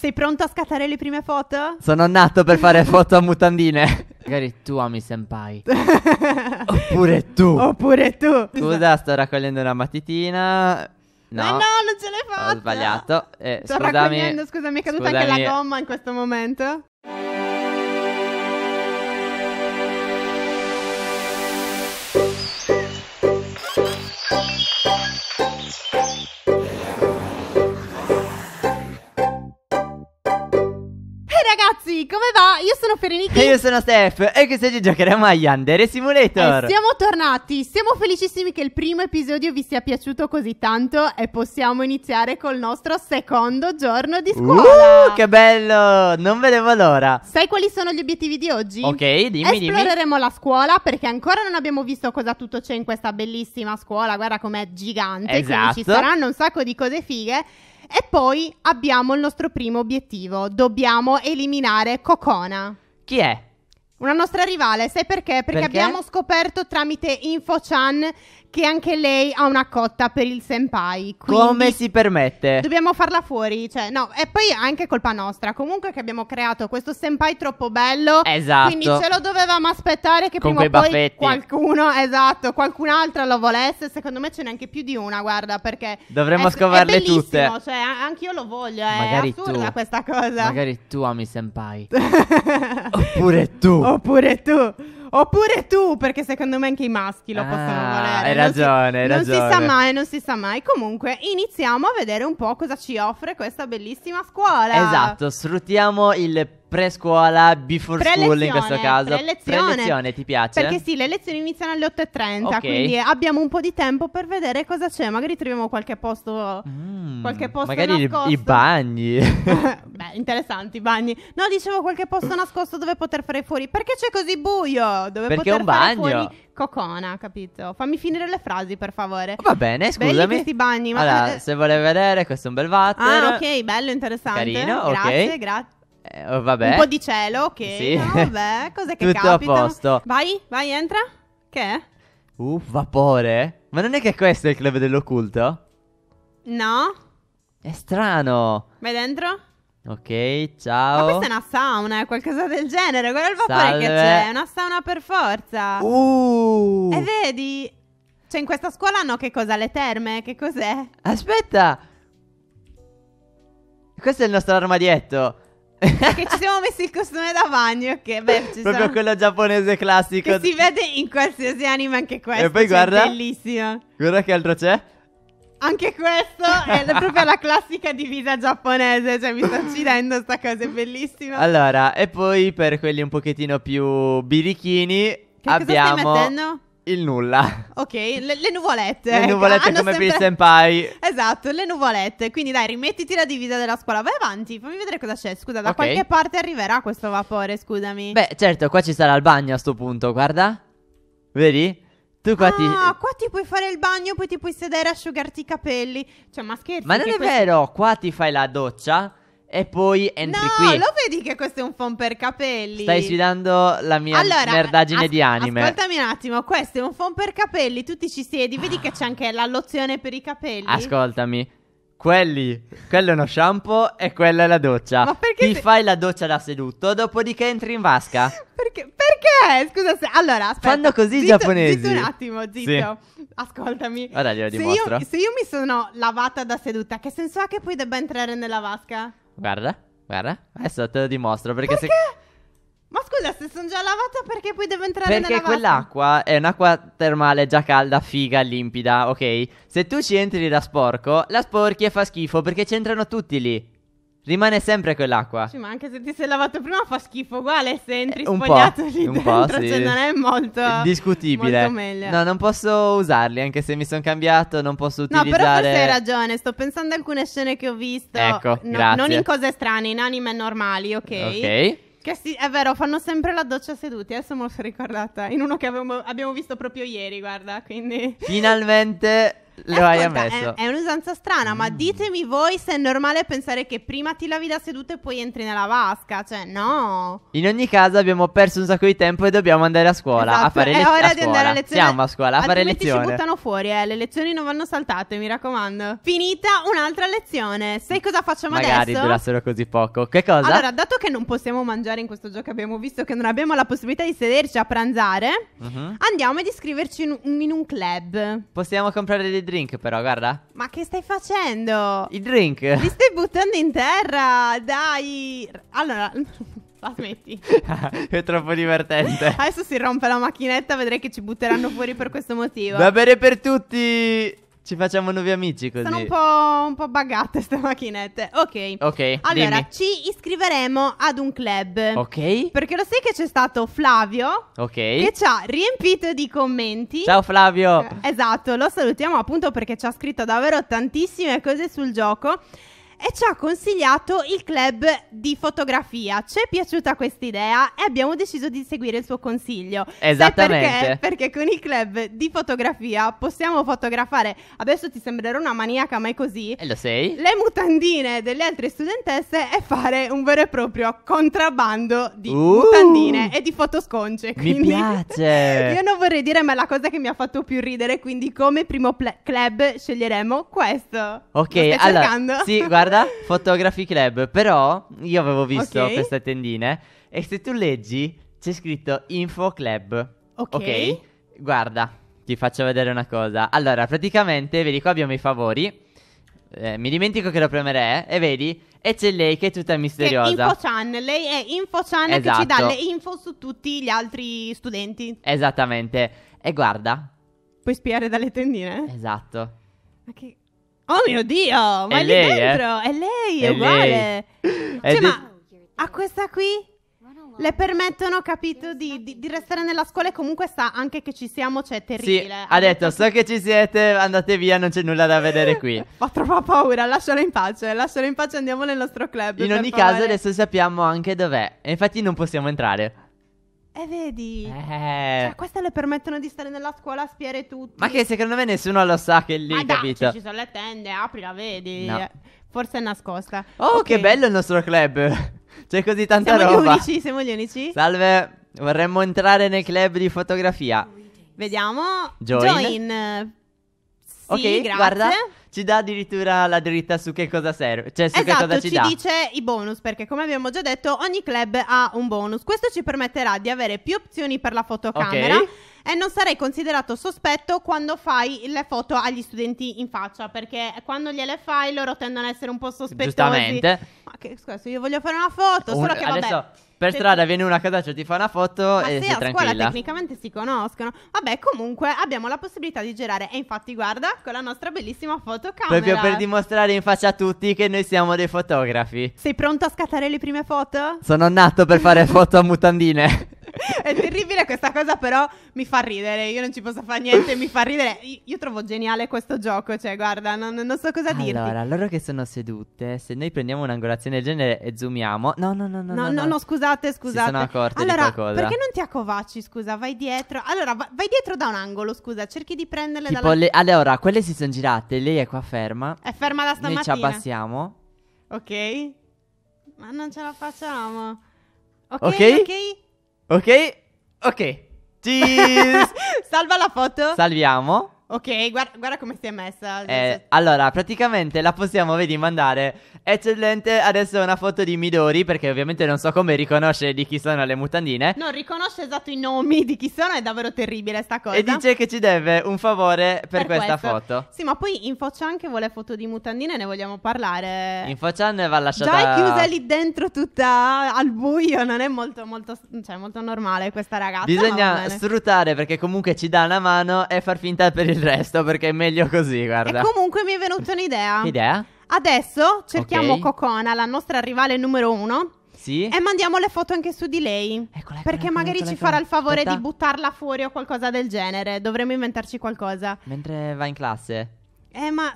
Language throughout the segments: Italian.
Sei pronto a scattare le prime foto? Sono nato per fare foto a mutandine. Magari tu ami senpai. Oppure tu. Oppure tu. Scusa, sto raccogliendo una matitina. No, eh no, non ce l'hai fatta. Ho sbagliato. Eh, sto scusami. Sto raccogliendo, scusami, è caduta scusami. anche la gomma in questo momento. io sono Fereniki. E io sono Steph. E questi oggi giocheremo a Yandere Simulator. E eh, siamo tornati. Siamo felicissimi che il primo episodio vi sia piaciuto così tanto. E possiamo iniziare col nostro secondo giorno di uh, scuola. Uh, che bello! Non vedevo l'ora. Sai quali sono gli obiettivi di oggi? Ok, dimmi. Esploreremo dimmi. la scuola perché ancora non abbiamo visto cosa tutto c'è in questa bellissima scuola. Guarda com'è gigante. Esatto. Quindi ci esatto. saranno un sacco di cose fighe. E poi abbiamo il nostro primo obiettivo, dobbiamo eliminare Cocona. Chi è? Una nostra rivale, sai perché? Perché, perché? abbiamo scoperto tramite InfoChan che anche lei ha una cotta per il senpai. Come si permette? Dobbiamo farla fuori, cioè, no, e poi è anche colpa nostra. Comunque che abbiamo creato questo senpai troppo bello. Esatto. Quindi ce lo dovevamo aspettare che Con prima o poi qualcuno, esatto, qualcun'altra lo volesse. Secondo me ce n'è anche più di una, guarda, perché Dovremmo è, scovarle è tutte. cioè, anche io lo voglio, è Magari assurda tu. questa cosa. Magari tu ami senpai. Oppure tu. Oppure tu. Oppure tu, perché secondo me anche i maschi lo ah, possono volere. Hai ragione, hai ragione. Non si sa mai, non si sa mai. Comunque, iniziamo a vedere un po' cosa ci offre questa bellissima scuola. Esatto, sfruttiamo il prescuola, before pre-lezione, school in questo caso. Pre-lezione. pre-lezione. ti piace? Perché sì, le lezioni iniziano alle 8.30, okay. quindi abbiamo un po' di tempo per vedere cosa c'è. Magari troviamo qualche posto, mm, qualche posto magari nascosto. i bagni. Beh, interessanti i bagni. No, dicevo qualche posto nascosto dove poter fare fuori. Perché c'è così buio? Dove Perché poter è un bagno. fare fuori cocona, capito? Fammi finire le frasi, per favore. Va bene, scusami. Belli questi bagni. Ma allora, eh, se volete vedere, questo è un bel water. Ah, ok, bello, interessante. Carino, Grazie, okay. grazie. Eh, oh, vabbè. Un po' di cielo, ok. Sì. No, vabbè, cos'è che Tutto capitano? a posto. Vai, vai, entra. Che è? Uh, vapore? Ma non è che questo è il club dell'occulto? No. È strano. Vai dentro. Ok, ciao. Ma questa è una sauna, è eh, qualcosa del genere. Guarda il vapore Salve. che c'è. È una sauna per forza. Uh. E eh, vedi? Cioè, in questa scuola hanno che cosa? Le terme? Che cos'è? Aspetta. Questo è il nostro armadietto. Perché ci siamo messi il costume da bagno, che beh, ci proprio sono... quello giapponese classico. Che si vede in qualsiasi anime anche questo. E poi cioè guarda, bellissimo. Guarda che altro c'è. Anche questo è proprio la classica divisa giapponese, cioè mi sto uccidendo, sta cosa è bellissima. Allora, e poi per quelli un pochettino più birichini che abbiamo... Cosa stai mettendo? Il nulla. Ok, le, le nuvolette. Le ecco, nuvolette Hanno come sempre... per il senpai. Esatto, le nuvolette. Quindi dai, rimettiti la divisa della scuola. Vai avanti, fammi vedere cosa c'è. Scusa, da okay. qualche parte arriverà questo vapore, scusami. Beh, certo, qua ci sarà il bagno a sto punto, guarda. Vedi? Tu qua ah, ti... qua ti puoi fare il bagno, poi ti puoi sedere, asciugarti i capelli. Cioè, ma scherzi. Ma non è questo... vero, qua ti fai la doccia e poi entri no, qui. No, lo vedi che questo è un phon per capelli. Stai sfidando la mia allora, merdaggine as- di anime. Ascoltami un attimo, questo è un phon per capelli. Tu ti ci siedi, vedi che c'è anche la lozione per i capelli. Ascoltami. Quelli, quello è uno shampoo e quella è la doccia. Ma perché? Ti se... fai la doccia da seduto, dopodiché entri in vasca. perché? Perché? Scusa, se... allora aspetta. Fanno così i giapponesi. Zitto un attimo, zitto. Sì. Ascoltami. Guarda, glielo dimostro. Io, se io mi sono lavata da seduta, che senso ha che poi debba entrare nella vasca? Guarda, guarda, adesso te lo dimostro perché, perché? se... Ma scusa, se sono già lavata perché poi devo entrare perché nella Perché quell'acqua è un'acqua termale già calda, figa, limpida, ok? Se tu ci entri da sporco, la sporchi e fa schifo perché c'entrano tutti lì. Rimane sempre quell'acqua. Sì, ma anche se ti sei lavato prima fa schifo uguale se entri eh, un spogliato lì un dentro, po', sì. cioè non è molto discutibile. Molto meglio. No, non posso usarli, anche se mi sono cambiato, non posso utilizzare No, però forse hai ragione, sto pensando a alcune scene che ho visto. Ecco, no, grazie. non in cose strane, in anime normali, ok? Ok. Che sì, è vero, fanno sempre la doccia seduti, adesso me lo sono ricordata, in uno che avevo, abbiamo visto proprio ieri, guarda, quindi... Finalmente lo hai ammesso. È, è un'usanza strana, mm. ma ditemi voi se è normale pensare che prima ti lavi da seduto e poi entri nella vasca. Cioè, no. In ogni caso, abbiamo perso un sacco di tempo e dobbiamo andare a scuola esatto. a fare lezioni. È le- ora di andare a lezione. Siamo a scuola a fare lezioni. ci buttano fuori, eh. Le lezioni non vanno saltate, mi raccomando. Finita un'altra lezione. Sai mm. cosa facciamo Magari adesso? Magari durassero così poco. Che cosa? Allora, dato che non possiamo mangiare in questo gioco, abbiamo visto che non abbiamo la possibilità di sederci a pranzare, uh-huh. andiamo ad iscriverci in, in un club. Possiamo comprare dei drink però, guarda. Ma che stai facendo? I drink. Li stai buttando in terra, dai. Allora, la smetti. è troppo divertente. Adesso si rompe la macchinetta, vedrai che ci butteranno fuori per questo motivo. Va bene per tutti. Ci facciamo nuovi amici così. Sono un po', un po bagate queste macchinette. Ok. Ok. Allora, dimmi. ci iscriveremo ad un club. Ok. Perché lo sai che c'è stato Flavio. Ok. Che ci ha riempito di commenti. Ciao Flavio. Eh, esatto, lo salutiamo appunto perché ci ha scritto davvero tantissime cose sul gioco e ci ha consigliato il club di fotografia. Ci è piaciuta questa idea e abbiamo deciso di seguire il suo consiglio. Esattamente. Perché? perché? con il club di fotografia possiamo fotografare, adesso ti sembrerò una maniaca ma è così, e eh, lo sei, le mutandine delle altre studentesse e fare un vero e proprio contrabbando di uh, mutandine e di fotosconce. Quindi mi piace! io non vorrei dire ma è la cosa che mi ha fatto più ridere, quindi come primo pl- club sceglieremo questo. Ok, allora, sì, guarda Guarda, Photography Club. Però io avevo visto Ok. queste tendine e se tu leggi c'è scritto Info Club. Ok. Guarda, ti faccio vedere una cosa. Allora, praticamente, vedi qua abbiamo i favori. Eh, mi dimentico che lo premerei eh? e vedi, e c'è lei che è tutta Che è misteriosa. InfoChan, lei è InfoChan che ci dà esatto. le info su tutti gli altri studenti. Esattamente. E guarda, Puoi spiare dalle tendine? esatto. Ma che- Oh mio Dio, ma è lì lei, eh? dentro eh? è lei, è, è uguale. Lei. Cioè, è ma di... a questa qui le permettono, capito, di, di, di, restare nella scuola e comunque sa anche che ci siamo, cioè è terribile. Sì, ha detto, so che ci siete, andate via, non c'è nulla da vedere qui. Ho troppa paura, lasciala in pace, lasciala in pace, andiamo nel nostro club. In ogni favore. caso adesso sappiamo anche dov'è, e infatti non possiamo entrare. E eh, vedi, eh. Cioè, queste le permettono di stare nella scuola a spiare tutto. Ma che secondo me nessuno lo sa che è lì, ah, capito? Dai, ci sono le tende, apri, la vedi. No. Forse è nascosta. Oh, okay. che bello il nostro club! C'è così tanta siamo roba. Gli unici, siamo gli unici. Salve, vorremmo entrare nel club di fotografia. Vediamo. Join. Join ok, grazie. guarda, ci dà addirittura la dritta su che cosa serve, cioè su esatto, che cosa ci, ci dà. dice i bonus perché come abbiamo già detto ogni club ha un bonus. Questo ci permetterà di avere più opzioni per la fotocamera. Ok e non sarei considerato sospetto quando fai le foto agli studenti in faccia perché quando gliele fai loro tendono ad essere un po' sospettosi giustamente ma che scusa io voglio fare una foto un, solo che vabbè adesso per strada viene una a casaccio, ti fa una foto Ma e sei a scuola tranquilla. scuola tecnicamente si conoscono. Vabbè, comunque abbiamo la possibilità di girare e infatti guarda con la nostra bellissima fotocamera. Proprio per dimostrare in faccia a tutti che noi siamo dei fotografi. Sei pronto a scattare le prime foto? Sono nato per fare foto a mutandine. È terribile questa cosa, però mi fa ridere. Io non ci posso fare niente, mi fa ridere. Io, trovo geniale questo gioco, cioè, guarda, non, non so cosa dire. Allora, loro che sono sedute, se noi prendiamo un'angolazione del genere e zoomiamo... No, no, no, no, no, no, no, no scusate, scusate. Si sono accorti allora, di qualcosa. perché non ti accovacci, scusa, vai dietro. Allora, va- vai dietro da un angolo, scusa, cerchi di prenderle tipo dalla... Le... Allora, quelle si sono girate, lei è qua ferma. È ferma da stamattina. Noi ci abbassiamo. Ok. Ma non ce la facciamo. Ok, ok. okay? Ok? Ok. Cheese! Salva la foto. Salviamo. Ok, guarda, guarda, come si è messa. Eh, allora, praticamente la possiamo, vedi, mandare. Eccellente, adesso una foto di Midori, perché ovviamente non so come riconosce di chi sono le mutandine. Non riconosce esatto i nomi di chi sono, è davvero terribile sta cosa. E dice che ci deve un favore per, per questa questo. foto. Sì, ma poi InfoChan che vuole foto di mutandine, ne vogliamo parlare. InfoChan va lasciata... Già è chiusa lì dentro tutta al buio, non è molto, molto, cioè, molto normale questa ragazza. Bisogna sfruttare perché comunque ci dà una mano e far finta per il il resto perché è meglio così, guarda. E comunque mi è venuta un'idea. Idea? Adesso cerchiamo Ok. Cocona, la nostra rivale numero uno. Sì? E mandiamo le foto anche su di lei. Eccola, eccola, perché eccola, magari eccola, ci eccola. farà il favore Aspetta. di buttarla fuori o qualcosa del genere. Dovremmo inventarci qualcosa. Mentre va in classe. Eh, ma.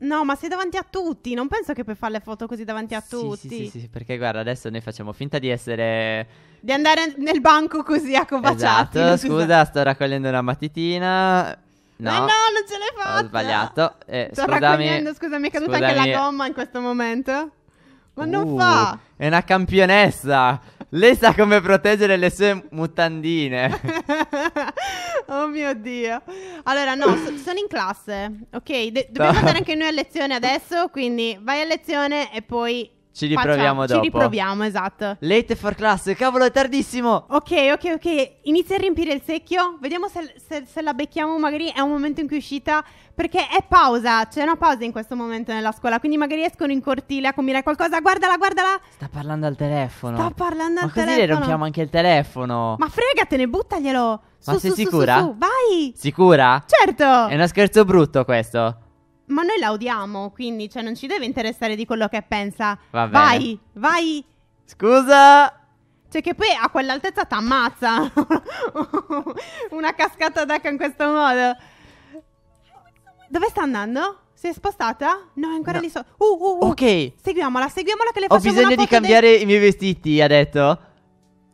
No, ma sei davanti a tutti. Non penso che puoi fare le foto così davanti a Sì, tutti. sì, sì, sì, perché guarda, adesso noi facciamo finta di essere... Di andare nel banco così a esatto, scusa, sto raccogliendo una matitina. No, eh no, non ce l'hai fatta. Ho sbagliato. Eh, Sto scusami, scusami, è caduta scusami. anche la gomma in questo momento. Ma uh, non fa. È una campionessa. Lei sa come proteggere le sue mutandine. oh mio Dio. Allora, no, so, sono in classe. Ok, De- dobbiamo andare anche noi a lezione adesso. Quindi vai a lezione e poi ci riproviamo Faccia, dopo. Ci riproviamo, esatto. Late for class, cavolo, è tardissimo. Ok, ok, ok. Inizia a riempire il secchio. Vediamo se, se, se la becchiamo. Magari è un momento in cui è uscita. Perché è pausa. C'è una pausa in questo momento nella scuola. Quindi magari escono in cortile a combinare qualcosa. Guardala, guardala. Sta parlando al telefono. Sta parlando Ma al telefono. Ma così le rompiamo anche il telefono. Ma fregatene, buttaglielo. Ma su, sei su, sicura? Su, vai. Sicura? Certo. È uno scherzo brutto questo ma noi la odiamo, quindi cioè, non ci deve interessare di quello che pensa. Vai, vai. Scusa. Cioè che poi a quell'altezza ti ammazza. Una cascata d'acqua in questo modo. Dove sta andando? Si è spostata? No, è ancora no. lì sotto. Uh, uh, uh. Ok. Seguiamola, seguiamola che le facciamo Ho bisogno di cambiare dei... i miei vestiti, ha detto.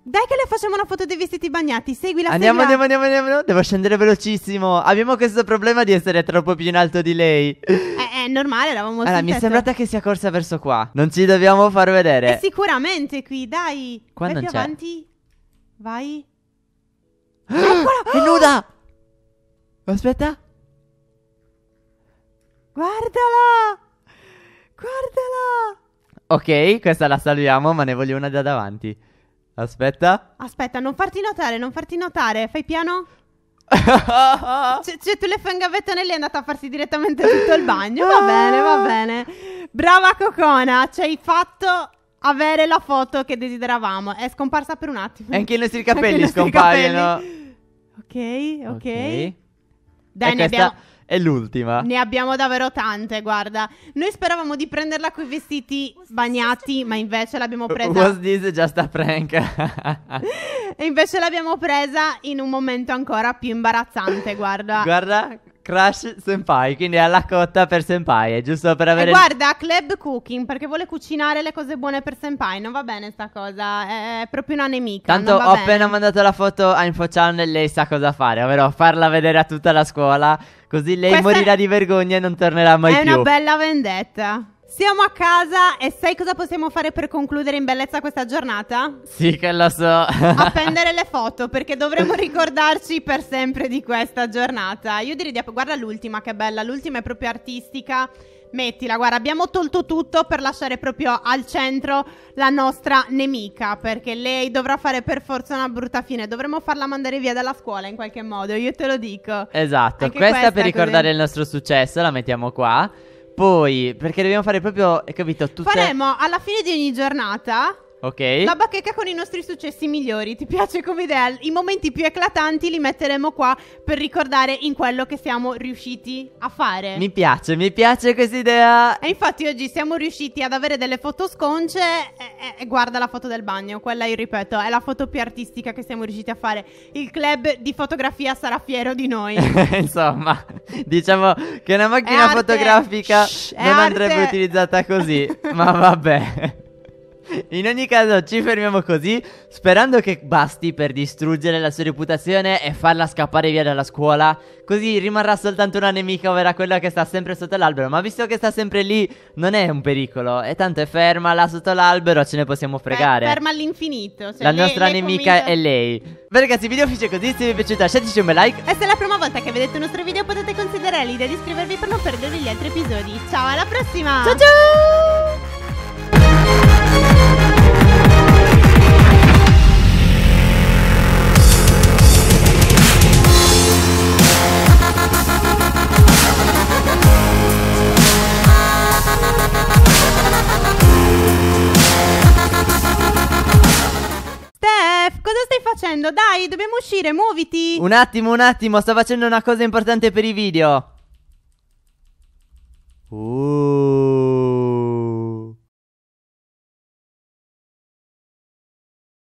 Dai che le facciamo una foto dei vestiti bagnati, segui la andiamo, andiamo, andiamo, andiamo, devo scendere velocissimo. Abbiamo questo problema di essere troppo più in alto di lei. È, è eh, eh, normale, eravamo Allora, mi è cioè, sembrata che sia corsa verso qua. Non ci dobbiamo far vedere. È eh, sicuramente qui, dai. Qua Vai non più avanti. Vai. Eccola! È nuda! Aspetta. Guardala! Guardala! Ok, questa la salviamo, ma ne voglio una da davanti. Aspetta. Aspetta, non farti notare, non farti notare. Fai piano. Cioè, cioè, tu le fai un gavettone lì è andata a farsi direttamente tutto il bagno. Va bene, va bene. Brava Cocona, ci hai fatto avere la foto che desideravamo. È scomparsa per un attimo. E anche i nostri capelli scompaiono. Ok, ok. okay. Dai, ne questa... abbiamo è l'ultima. Ne abbiamo davvero tante, guarda. Noi speravamo di prenderla con i vestiti bagnati, ma invece l'abbiamo presa. Was this just a prank? e invece l'abbiamo presa in un momento ancora più imbarazzante, guarda. Guarda, Crush Senpai, quindi è la cotta per Senpai, è giusto per avere... E guarda, Club Cooking, perché vuole cucinare le cose buone per Senpai, non va bene sta cosa, è proprio una nemica. Tanto ho bene. appena mandato la foto a InfoChan e lei sa cosa fare, ovvero farla vedere a tutta la scuola, così lei Questa morirà di vergogna e non tornerà mai è più. È una bella vendetta. Siamo a casa e sai cosa possiamo fare per concludere in bellezza questa giornata? Sì che lo so. Appendere le foto perché dovremmo ricordarci per sempre di questa giornata. Io direi di app- guarda l'ultima che bella, l'ultima è proprio artistica. Mettila, guarda, abbiamo tolto tutto per lasciare proprio al centro la nostra nemica, perché lei dovrà fare per forza una brutta fine, dovremmo farla mandare via dalla scuola in qualche modo, io te lo dico. Esatto, questa, questa, per ricordare così. il nostro successo, la mettiamo qua poi, perché dobbiamo fare proprio, hai capito, tutte... Faremo alla fine di ogni giornata Ok. La bacheca con i nostri successi migliori. Ti piace come idea? I momenti più eclatanti li metteremo qua per ricordare in quello che siamo riusciti a fare. Mi piace, mi piace questa idea. E infatti oggi siamo riusciti ad avere delle foto sconce. E, e, guarda la foto del bagno, quella io ripeto, è la foto più artistica che siamo riusciti a fare. Il club di fotografia sarà fiero di noi. Insomma, diciamo che una macchina fotografica Shh, non andrebbe utilizzata così, ma vabbè. In ogni caso ci fermiamo così, sperando che basti per distruggere la sua reputazione e farla scappare via dalla scuola. Così rimarrà soltanto una nemica, ovvero quella che sta sempre sotto l'albero. Ma visto che sta sempre lì, non è un pericolo. E tanto è ferma là sotto l'albero, ce ne possiamo fregare. È ferma all'infinito. Cioè la lei, nostra lei nemica convinto. è lei. Beh ragazzi, il video finisce così. Se vi è piaciuto lasciateci un bel like. E se è la prima volta che vedete il nostro video potete considerare l'idea di iscrivervi per non perdervi gli altri episodi. Ciao, alla prossima! Ciao ciao! dai, dobbiamo uscire, muoviti. Un attimo, un attimo, sto facendo una cosa importante per i video. Uh.